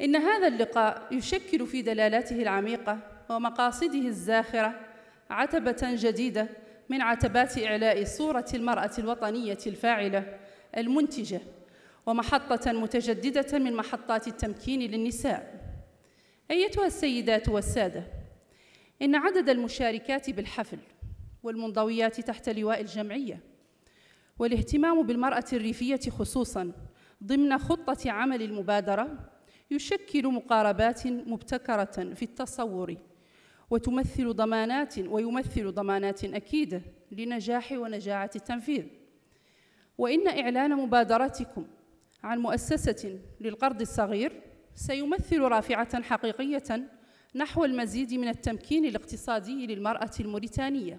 إن هذا اللقاء يشكل في دلالته العميقة ومقاصده الزاخرة عتبة جديدة من عتبات إعلاء صورة المرأة الوطنية الفاعلة المنتجة ومحطة متجددة من محطات التمكين للنساء أيتها السيدات والسادة إن عدد المشاركات بالحفل والمنضويات تحت لواء الجمعية والاهتمام بالمرأة الريفية خصوصاً ضمن خطة عمل المبادرة يشكل مقاربات مبتكرة في التصور وتمثل ضمانات ويمثل ضمانات أكيدة لنجاح ونجاعة التنفيذ وإن إعلان مبادرتكم عن مؤسسة للقرض الصغير سيمثل رافعة حقيقية نحو المزيد من التمكين الاقتصادي للمرأة الموريتانية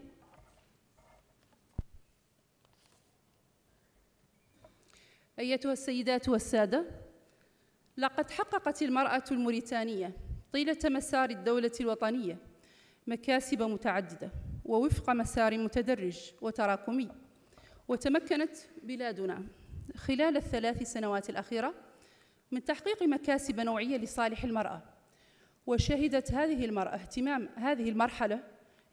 أيتها السيدات والسادة لقد حققت المرأة الموريتانية طيلة مسار الدولة الوطنية مكاسب متعددة ووفق مسار متدرج وتراكمي وتمكنت بلادنا خلال الثلاث سنوات الأخيرة من تحقيق مكاسب نوعية لصالح المرأة وشهدت هذه المرأة اهتمام هذه المرحلة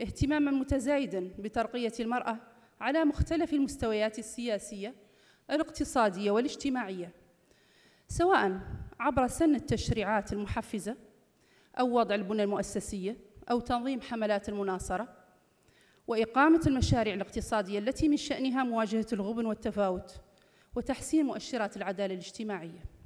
اهتماما متزايدا بترقية المرأة على مختلف المستويات السياسية الاقتصادية والاجتماعية سواء عبر سن التشريعات المحفزة أو وضع البنى المؤسسية أو تنظيم حملات المناصرة وإقامة المشاريع الاقتصادية التي من شأنها مواجهة الغبن والتفاوت وتحسين مؤشرات العدالة الاجتماعية